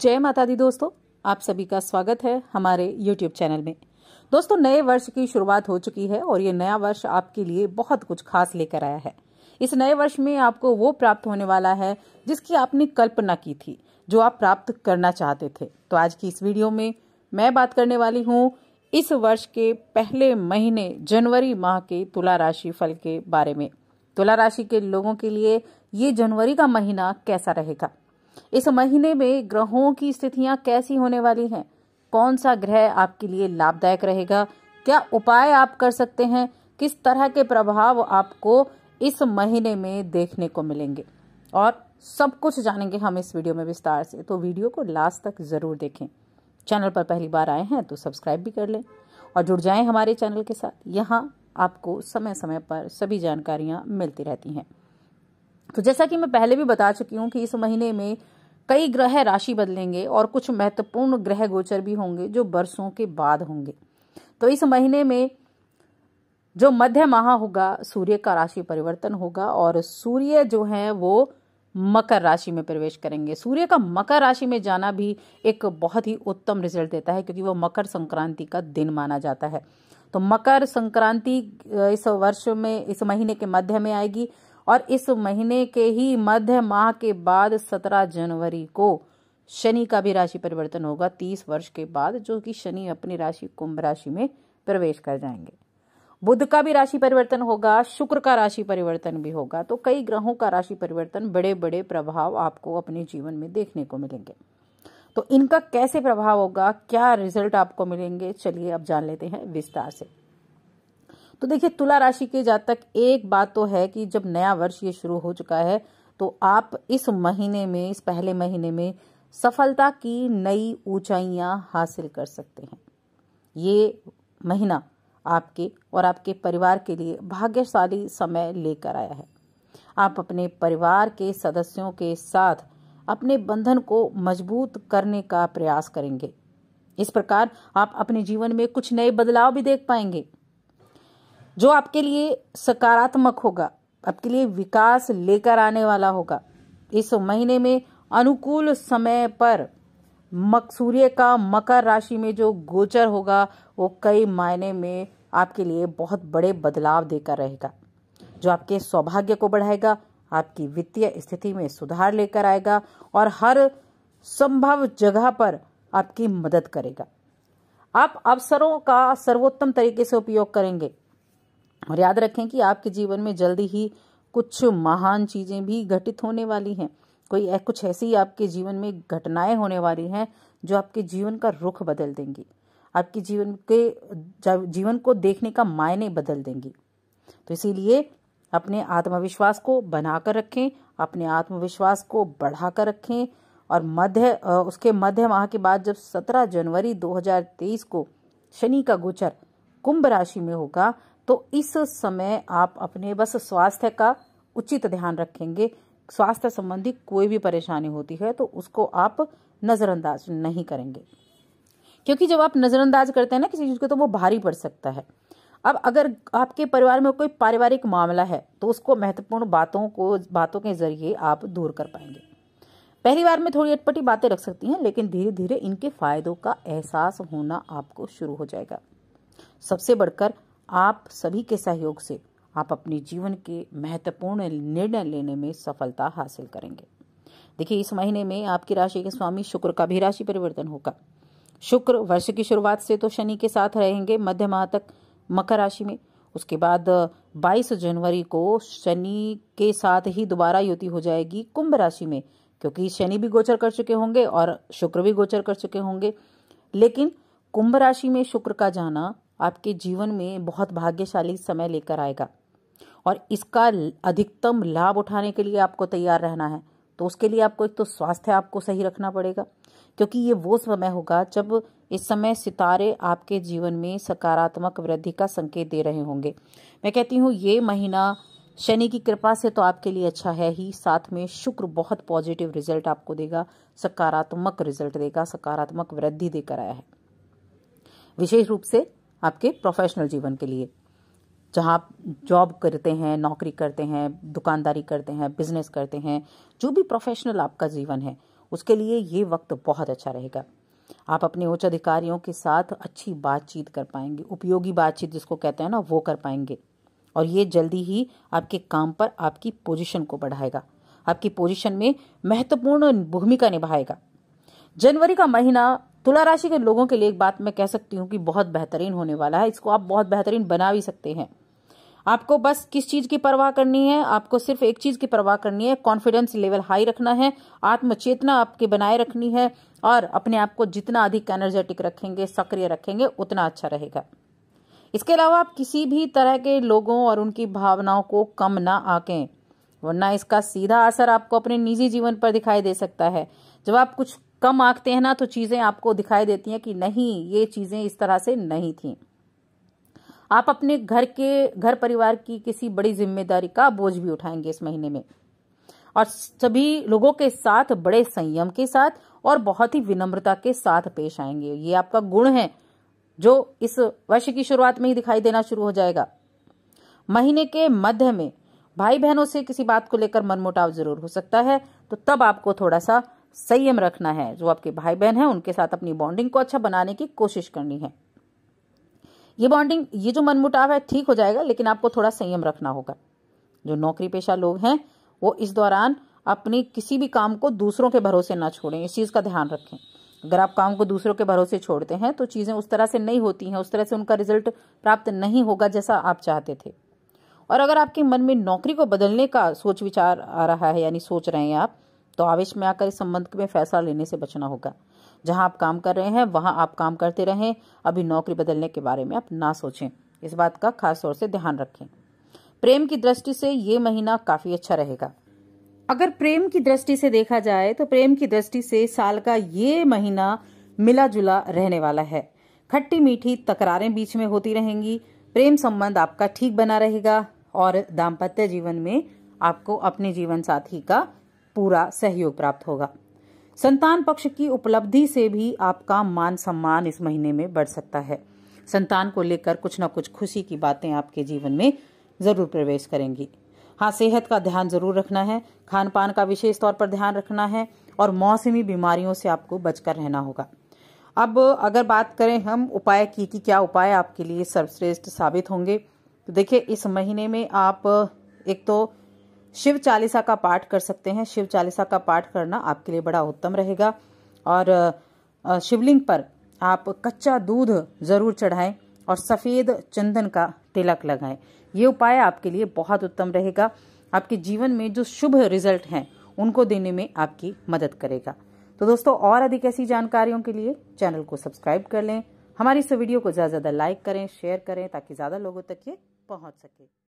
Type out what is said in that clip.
जय माता दी दोस्तों आप सभी का स्वागत है हमारे यूट्यूब चैनल में दोस्तों नए वर्ष की शुरुआत हो चुकी है और ये नया वर्ष आपके लिए बहुत कुछ खास लेकर आया है इस नए वर्ष में आपको वो प्राप्त होने वाला है जिसकी आपने कल्पना की थी जो आप प्राप्त करना चाहते थे तो आज की इस वीडियो में मैं बात करने वाली हूँ इस वर्ष के पहले महीने जनवरी माह के तुला राशि फल के बारे में तुला राशि के लोगों के लिए ये जनवरी का महीना कैसा रहेगा इस महीने में ग्रहों की स्थितियां कैसी होने वाली हैं कौन सा ग्रह आपके लिए लाभदायक रहेगा क्या उपाय आप कर सकते हैं किस तरह के प्रभाव आपको इस महीने में देखने को मिलेंगे और सब कुछ जानेंगे हम इस वीडियो में विस्तार से तो वीडियो को लास्ट तक ज़रूर देखें चैनल पर पहली बार आए हैं तो सब्सक्राइब भी कर लें और जुड़ जाएं हमारे चैनल के साथ यहाँ आपको समय समय पर सभी जानकारियाँ मिलती रहती हैं तो जैसा कि मैं पहले भी बता चुकी हूँ कि इस महीने में कई ग्रह राशि बदलेंगे और कुछ महत्वपूर्ण ग्रह गोचर भी होंगे जो बरसों के बाद होंगे तो इस महीने में जो मध्य माह होगा सूर्य का राशि परिवर्तन होगा और सूर्य जो है वो मकर राशि में प्रवेश करेंगे सूर्य का मकर राशि में जाना भी एक बहुत ही उत्तम रिजल्ट देता है क्योंकि वो मकर संक्रांति का दिन माना जाता है तो मकर संक्रांति इस वर्ष में इस महीने के मध्य में आएगी और इस महीने के ही मध्य माह के बाद सत्रह जनवरी को शनि का भी राशि परिवर्तन होगा तीस वर्ष के बाद जो कि शनि अपनी राशि कुंभ राशि में प्रवेश कर जाएंगे बुध का भी राशि परिवर्तन होगा शुक्र का राशि परिवर्तन भी होगा तो कई ग्रहों का राशि परिवर्तन बड़े बड़े प्रभाव आपको अपने जीवन में देखने को मिलेंगे तो इनका कैसे प्रभाव होगा क्या रिजल्ट आपको मिलेंगे चलिए अब जान लेते हैं विस्तार से तो देखिए तुला राशि के जातक एक बात तो है कि जब नया वर्ष ये शुरू हो चुका है तो आप इस महीने में इस पहले महीने में सफलता की नई ऊंचाइयां हासिल कर सकते हैं ये महीना आपके और आपके परिवार के लिए भाग्यशाली समय लेकर आया है आप अपने परिवार के सदस्यों के साथ अपने बंधन को मजबूत करने का प्रयास करेंगे इस प्रकार आप अपने जीवन में कुछ नए बदलाव भी देख पाएंगे जो आपके लिए सकारात्मक होगा आपके लिए विकास लेकर आने वाला होगा इस महीने में अनुकूल समय पर मक सूर्य का मकर राशि में जो गोचर होगा वो कई मायने में आपके लिए बहुत बड़े बदलाव देकर रहेगा जो आपके सौभाग्य को बढ़ाएगा आपकी वित्तीय स्थिति में सुधार लेकर आएगा और हर संभव जगह पर आपकी मदद करेगा आप अवसरों का सर्वोत्तम तरीके से उपयोग करेंगे और याद रखें कि आपके जीवन में जल्दी ही कुछ महान चीज़ें भी घटित होने वाली हैं कोई कुछ ऐसी आपके जीवन में घटनाएं होने वाली हैं जो आपके जीवन का रुख बदल देंगी आपके जीवन के जीवन को देखने का मायने बदल देंगी तो इसीलिए अपने आत्मविश्वास को बनाकर रखें अपने आत्मविश्वास को बढ़ाकर रखें और मध्य उसके मध्य माह के बाद जब 17 जनवरी 2023 को शनि का गोचर कुंभ राशि में होगा तो इस समय आप अपने बस स्वास्थ्य का उचित ध्यान रखेंगे स्वास्थ्य संबंधी कोई भी परेशानी होती है तो उसको आप नज़रअंदाज नहीं करेंगे क्योंकि जब आप नज़रअंदाज करते हैं ना किसी चीज़ को तो वो भारी पड़ सकता है अब अगर आपके परिवार में कोई पारिवारिक मामला है तो उसको महत्वपूर्ण बातों को बातों के जरिए आप दूर कर पाएंगे पहली बार में थोड़ी अटपटी बातें रख सकती हैं लेकिन धीरे धीरे इनके फायदों का एहसास होना आपको शुरू हो जाएगा सबसे बढ़कर आप सभी के सहयोग से आप अपने जीवन के महत्वपूर्ण निर्णय लेने में सफलता हासिल करेंगे देखिए इस महीने में आपकी राशि के स्वामी शुक्र का भी राशि परिवर्तन होगा शुक्र वर्ष की शुरुआत से तो शनि के साथ रहेंगे मध्य माह तक मकर राशि में उसके बाद 22 जनवरी को शनि के साथ ही दोबारा युति हो जाएगी कुंभ राशि में क्योंकि शनि भी गोचर कर चुके होंगे और शुक्र भी गोचर कर चुके होंगे लेकिन कुंभ राशि में शुक्र का जाना आपके जीवन में बहुत भाग्यशाली समय लेकर आएगा और इसका अधिकतम लाभ उठाने के लिए आपको तैयार रहना है तो उसके लिए आपको एक तो स्वास्थ्य आपको सही रखना पड़ेगा क्योंकि ये वो समय होगा जब इस समय सितारे आपके जीवन में सकारात्मक वृद्धि का संकेत दे रहे होंगे मैं कहती हूँ ये महीना शनि की कृपा से तो आपके लिए अच्छा है ही साथ में शुक्र बहुत पॉजिटिव रिजल्ट आपको देगा सकारात्मक रिजल्ट देगा सकारात्मक वृद्धि देकर आया है विशेष रूप से आपके प्रोफेशनल जीवन के लिए जहाँ आप जॉब करते हैं नौकरी करते हैं दुकानदारी करते हैं बिजनेस करते हैं जो भी प्रोफेशनल आपका जीवन है उसके लिए ये वक्त बहुत अच्छा रहेगा आप अपने उच्च अधिकारियों के साथ अच्छी बातचीत कर पाएंगे उपयोगी बातचीत जिसको कहते हैं ना वो कर पाएंगे और ये जल्दी ही आपके काम पर आपकी पोजीशन को बढ़ाएगा आपकी पोजीशन में महत्वपूर्ण भूमिका निभाएगा जनवरी का महीना तुला राशि के लोगों के लिए एक बात मैं कह सकती हूँ कि बहुत बेहतरीन होने वाला है इसको आप बहुत बेहतरीन बना भी सकते हैं आपको बस किस चीज की परवाह करनी है आपको सिर्फ एक चीज की परवाह करनी है कॉन्फिडेंस लेवल हाई रखना है आत्मचेतना आपकी बनाए रखनी है और अपने आप को जितना अधिक एनर्जेटिक रखेंगे सक्रिय रखेंगे उतना अच्छा रहेगा इसके अलावा आप किसी भी तरह के लोगों और उनकी भावनाओं को कम ना आके वरना इसका सीधा असर आपको अपने निजी जीवन पर दिखाई दे सकता है जब आप कुछ कम आंकते हैं ना तो चीज़ें आपको दिखाई देती हैं कि नहीं ये चीज़ें इस तरह से नहीं थी आप अपने घर के घर परिवार की किसी बड़ी जिम्मेदारी का बोझ भी उठाएंगे इस महीने में और सभी लोगों के साथ बड़े संयम के साथ और बहुत ही विनम्रता के साथ पेश आएंगे ये आपका गुण है जो इस वर्ष की शुरुआत में ही दिखाई देना शुरू हो जाएगा महीने के मध्य में भाई बहनों से किसी बात को लेकर मनमुटाव जरूर हो सकता है तो तब आपको थोड़ा सा संयम रखना है जो आपके भाई बहन हैं उनके साथ अपनी बॉन्डिंग को अच्छा बनाने की कोशिश करनी है ये बॉन्डिंग ये जो मनमुटाव है ठीक हो जाएगा लेकिन आपको थोड़ा संयम रखना होगा जो नौकरी पेशा लोग हैं वो इस दौरान अपनी किसी भी काम को दूसरों के भरोसे ना छोड़ें इस चीज़ का ध्यान रखें अगर आप काम को दूसरों के भरोसे छोड़ते हैं तो चीज़ें उस तरह से नहीं होती हैं उस तरह से उनका रिजल्ट प्राप्त नहीं होगा जैसा आप चाहते थे और अगर आपके मन में नौकरी को बदलने का सोच विचार आ रहा है यानी सोच रहे हैं आप तो आवेश में आकर इस संबंध में फैसला लेने से बचना होगा जहां आप काम कर रहे हैं वहां आप काम करते रहें अभी नौकरी बदलने के बारे में आप ना सोचें इस बात का खास तौर से ध्यान रखें प्रेम की दृष्टि से ये महीना काफी अच्छा रहेगा अगर प्रेम की दृष्टि से देखा जाए तो प्रेम की दृष्टि से साल का ये महीना मिला जुला रहने वाला है खट्टी मीठी तकरारें बीच में होती रहेंगी प्रेम संबंध आपका ठीक बना रहेगा और दाम्पत्य जीवन में आपको अपने जीवन साथी का पूरा सहयोग प्राप्त होगा संतान पक्ष की उपलब्धि से भी आपका मान सम्मान इस महीने में बढ़ सकता है संतान को लेकर कुछ ना कुछ खुशी की बातें आपके जीवन में जरूर प्रवेश करेंगी हाँ सेहत का ध्यान जरूर रखना है खान पान का विशेष तौर पर ध्यान रखना है और मौसमी बीमारियों से आपको बचकर रहना होगा अब अगर बात करें हम उपाय की कि क्या उपाय आपके लिए सर्वश्रेष्ठ साबित होंगे तो देखिए इस महीने में आप एक तो शिव चालीसा का पाठ कर सकते हैं शिव चालीसा का पाठ करना आपके लिए बड़ा उत्तम रहेगा और शिवलिंग पर आप कच्चा दूध ज़रूर चढ़ाएं और सफ़ेद चंदन का तिलक लगाएं ये उपाय आपके लिए बहुत उत्तम रहेगा आपके जीवन में जो शुभ रिजल्ट हैं उनको देने में आपकी मदद करेगा तो दोस्तों और अधिक ऐसी जानकारियों के लिए चैनल को सब्सक्राइब कर लें हमारी इस वीडियो को ज़्यादा ज़्यादा लाइक करें शेयर करें ताकि ज़्यादा लोगों तक ये पहुंच सके